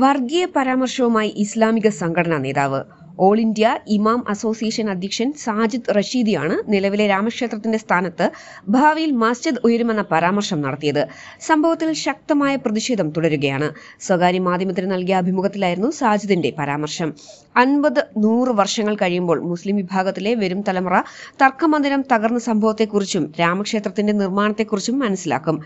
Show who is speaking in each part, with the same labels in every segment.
Speaker 1: വർഗീയ പരാമർശവുമായി ഇസ്ലാമിക സംഘടനാ നേതാവ് ഓൾ ഇന്ത്യ ഇമാം അസോസിയേഷൻ അധ്യക്ഷൻ സാജിദ് റഷീദിയാണ് നിലവിലെ രാമക്ഷേത്രത്തിന്റെ സ്ഥാനത്ത് ഭാവിയിൽ മസ്ജിദ് ഉയരുമെന്ന പരാമർശം നടത്തിയത് സംഭവത്തിൽ ശക്തമായ പ്രതിഷേധം തുടരുകയാണ് സ്വകാര്യ മാധ്യമത്തിന് നൽകിയ അഭിമുഖത്തിലായിരുന്നു സാജിദിന്റെ പരാമർശം അൻപത് നൂറ് വർഷങ്ങൾ കഴിയുമ്പോൾ മുസ്ലിം വിഭാഗത്തിലെ വരും തലമുറ തർക്കമന്ദിരം തകർന്ന സംഭവത്തെക്കുറിച്ചും രാമക്ഷേത്രത്തിന്റെ നിർമ്മാണത്തെക്കുറിച്ചും മനസ്സിലാക്കും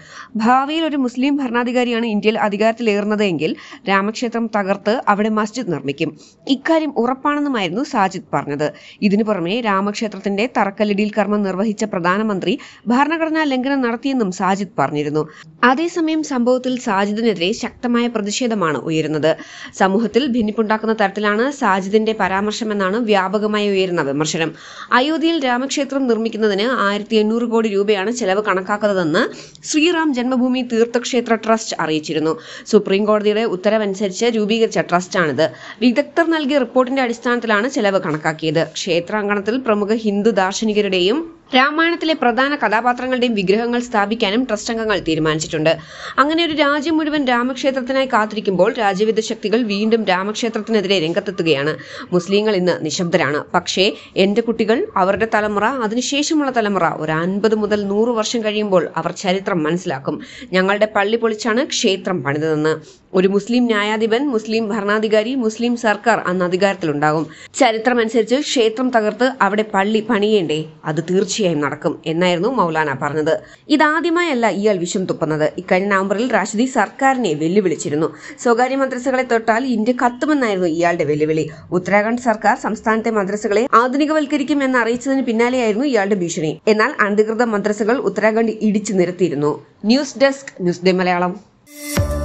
Speaker 1: ഭാവിയിൽ ഒരു മുസ്ലിം ഭരണാധികാരിയാണ് ഇന്ത്യയിൽ അധികാരത്തിലേറുന്നതെങ്കിൽ രാമക്ഷേത്രം തകർത്ത് അവിടെ മസ്ജിദ് നിർമ്മിക്കും ഇക്കാര്യം ഉറപ്പാണെന്ന് ഉണ്ടാകുമെന്നുമായിരുന്നു സാജിദ് പറഞ്ഞത് ഇതിനു പുറമെ രാമക്ഷേത്രത്തിന്റെ തറക്കല്ലിടിയിൽ കർമ്മം നിർവഹിച്ച പ്രധാനമന്ത്രി ഭരണഘടനാ ലംഘനം നടത്തിയെന്നും സാജിദ് പറഞ്ഞിരുന്നു അതേസമയം സംഭവത്തിൽ സാജിദിനെതിരെ ശക്തമായ പ്രതിഷേധമാണ് ഉയരുന്നത് സമൂഹത്തിൽ ഭിന്നിപ്പുണ്ടാക്കുന്ന തരത്തിലാണ് സാജിദിന്റെ പരാമർശമെന്നാണ് വ്യാപകമായി ഉയരുന്ന വിമർശനം അയോധ്യയിൽ രാമക്ഷേത്രം നിർമ്മിക്കുന്നതിന് ആയിരത്തി എണ്ണൂറ് കോടി രൂപയാണ് ചെലവ് കണക്കാക്കുന്നതെന്ന് ശ്രീറാം ജന്മഭൂമി തീർത്ഥക്ഷേത്ര ട്രസ്റ്റ് അറിയിച്ചിരുന്നു സുപ്രീം കോടതിയുടെ ഉത്തരവനുസരിച്ച് രൂപീകരിച്ച ട്രസ്റ്റാണിത് വിദഗ്ധർ നൽകിയ റിപ്പോർട്ടിന്റെ അടിസ്ഥാനത്തിൽ അടിസ്ഥാനത്തിലാണ് ചെലവ് കണക്കാക്കിയത് ക്ഷേത്രാങ്കണത്തിൽ പ്രമുഖ ഹിന്ദു ദാർശനികരുടെയും രാമായണത്തിലെ പ്രധാന കഥാപാത്രങ്ങളുടെയും വിഗ്രഹങ്ങൾ സ്ഥാപിക്കാനും ട്രസ്റ്റ് അംഗങ്ങൾ തീരുമാനിച്ചിട്ടുണ്ട് അങ്ങനെ ഒരു രാജ്യം മുഴുവൻ രാമക്ഷേത്രത്തിനായി കാത്തിരിക്കുമ്പോൾ രാജ്യവിധ ശക്തികൾ വീണ്ടും രാമക്ഷേത്രത്തിനെതിരെ രംഗത്തെത്തുകയാണ് മുസ്ലിങ്ങൾ ഇന്ന് നിശബ്ദരാണ് പക്ഷേ എൻ്റെ കുട്ടികൾ അവരുടെ തലമുറ അതിനുശേഷമുള്ള തലമുറ ഒരു അൻപത് മുതൽ നൂറ് വർഷം കഴിയുമ്പോൾ അവർ ചരിത്രം മനസ്സിലാക്കും ഞങ്ങളുടെ പള്ളി പൊളിച്ചാണ് ക്ഷേത്രം പണിതതെന്ന് ഒരു മുസ്ലിം ന്യായാധിപൻ മുസ്ലിം ഭരണാധികാരി മുസ്ലിം സർക്കാർ അന്ന് അധികാരത്തിലുണ്ടാകും ചരിത്രമനുസരിച്ച് ക്ഷേത്രം തകർത്ത് അവിടെ പള്ളി പണിയേണ്ടേ അത് തീർച്ചയായും നടക്കും എന്നായിരുന്നു മൗലാന പറഞ്ഞത് ഇതാദ്യമായല്ല ഇയാൾ വിഷം തുപ്പുന്നത് ഇക്കഴിഞ്ഞ നവംബറിൽ റാഷിദി സർക്കാരിനെ വെല്ലുവിളിച്ചിരുന്നു സ്വകാര്യ മദ്രസകളെ തൊട്ടാൽ ഇന്ത്യ കത്തുമെന്നായിരുന്നു ഇയാളുടെ വെല്ലുവിളി ഉത്തരാഖണ്ഡ് സർക്കാർ സംസ്ഥാനത്തെ മദ്രസകളെ ആധുനികവൽക്കരിക്കും എന്ന് അറിയിച്ചതിന് പിന്നാലെയായിരുന്നു ഇയാളുടെ ഭീഷണി എന്നാൽ അനധികൃത മദ്രസകൾ ഉത്തരാഖണ്ഡ് ഇടിച്ചു നിരത്തിയിരുന്നു news desk news day Malayalam